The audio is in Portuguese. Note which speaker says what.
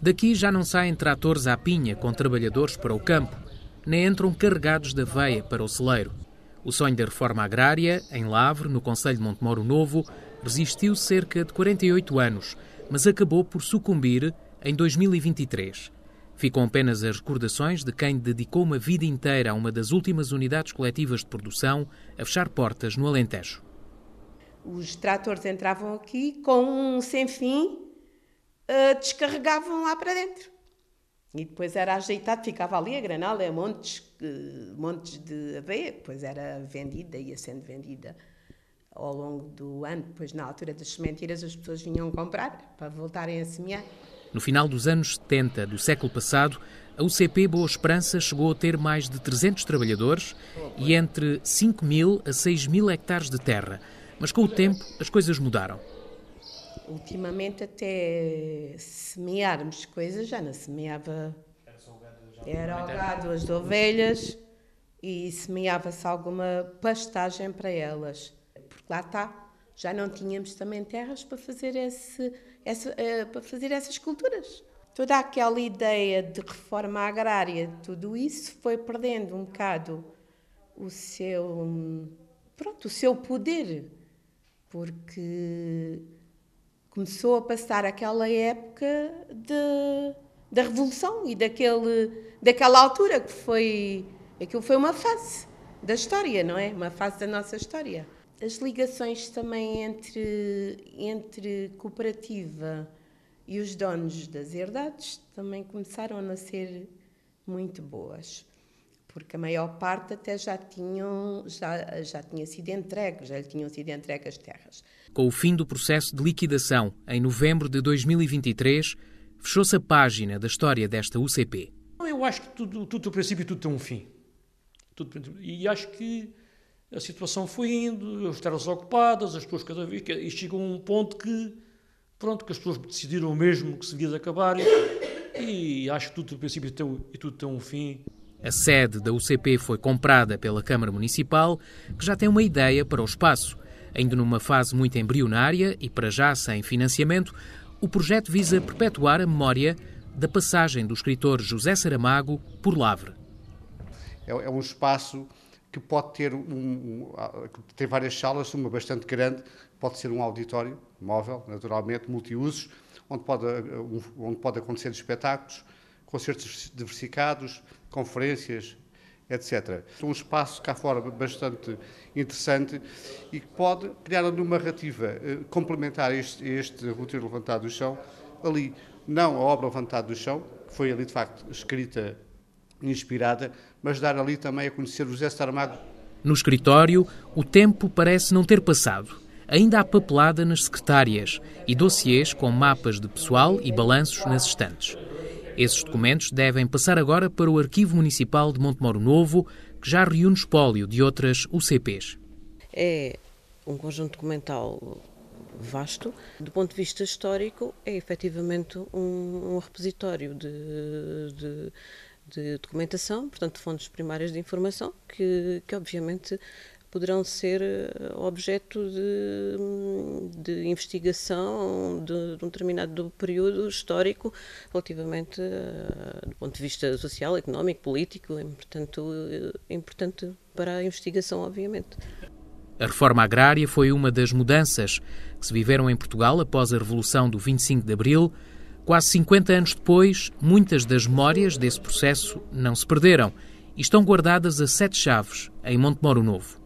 Speaker 1: Daqui já não saem tratores à pinha com trabalhadores para o campo, nem entram carregados de aveia para o celeiro. O sonho da reforma agrária, em Lavre, no Conselho de Montemoro Novo, resistiu cerca de 48 anos, mas acabou por sucumbir em 2023. Ficam apenas as recordações de quem dedicou uma vida inteira a uma das últimas unidades coletivas de produção a fechar portas no Alentejo.
Speaker 2: Os tratores entravam aqui com um sem fim eh, descarregavam lá para dentro. E depois era ajeitado, ficava ali a granada, montes, eh, montes de aveia, depois era vendida, ia sendo vendida ao longo do ano. Depois, na altura das sementeiras, as pessoas vinham comprar para voltarem a semear.
Speaker 1: No final dos anos 70 do século passado, a UCP Boa Esperança chegou a ter mais de 300 trabalhadores e entre 5 mil a 6 mil hectares de terra. Mas com o tempo, as coisas mudaram.
Speaker 2: Ultimamente, até semearmos coisas, já não semeava.
Speaker 1: Era só o gado, as ovelhas
Speaker 2: e semeava-se alguma pastagem para elas. Porque lá está, já não tínhamos também terras para fazer, esse, eh, para fazer essas culturas. Toda aquela ideia de reforma agrária, tudo isso foi perdendo um bocado o seu, pronto, o seu poder, porque começou a passar aquela época de, da revolução e daquele, daquela altura que foi aquilo foi uma fase da história, não é? Uma fase da nossa história. As ligações também entre entre cooperativa e os donos das herdades também começaram a nascer muito boas, porque a maior parte até já tinham já já tinha sido entregue, já lhe tinham sido entregues as
Speaker 1: terras. Com o fim do processo de liquidação em novembro de 2023, fechou-se a página da história desta UCP.
Speaker 3: Eu acho que tudo, tudo o princípio tudo tem um fim. Tudo, e acho que a situação foi indo, as terras ocupadas, as pessoas cada vez. E chegou a um ponto que, pronto, que as pessoas decidiram mesmo que se devia acabar. E, e acho que tudo, no princípio, tem, tudo tem um fim.
Speaker 1: A sede da UCP foi comprada pela Câmara Municipal, que já tem uma ideia para o espaço. Ainda numa fase muito embrionária e para já sem financiamento, o projeto visa perpetuar a memória da passagem do escritor José Saramago por Lavre.
Speaker 3: É, é um espaço que pode ter um, um, tem várias salas, uma bastante grande, pode ser um auditório móvel, naturalmente, multiusos, onde pode, onde pode acontecer espetáculos, concertos diversificados, conferências, etc. É um espaço cá fora bastante interessante e que pode criar uma narrativa eh, complementar a este, este roteiro levantado do chão, ali, não a obra levantada do chão, que foi ali de facto escrita, inspirada, mas dar ali
Speaker 1: também a conhecer
Speaker 3: o José Saramago.
Speaker 1: No escritório, o tempo parece não ter passado. Ainda há papelada nas secretárias e dossiês com mapas de pessoal e balanços nas estantes. Esses documentos devem passar agora para o Arquivo Municipal de Montemoro Novo, que já reúne espólio de outras UCPs.
Speaker 4: É um conjunto documental vasto. Do ponto de vista histórico, é efetivamente um, um repositório de, de, de, documentação, portanto, fontes primárias de informação, que, que obviamente poderão ser eh, objeto de, hum, de investigação de, de, um determinado período histórico relativamente eh, do ponto de vista social, económico, político, é portanto eh, importante para a investigação, obviamente.
Speaker 1: A reforma agrária foi uma das mudanças que se viveram em Portugal após a Revolução do 25 de Abril. Quase 50 anos depois, muitas das memórias desse processo não se perderam e estão guardadas a sete chaves em Montemoro Novo.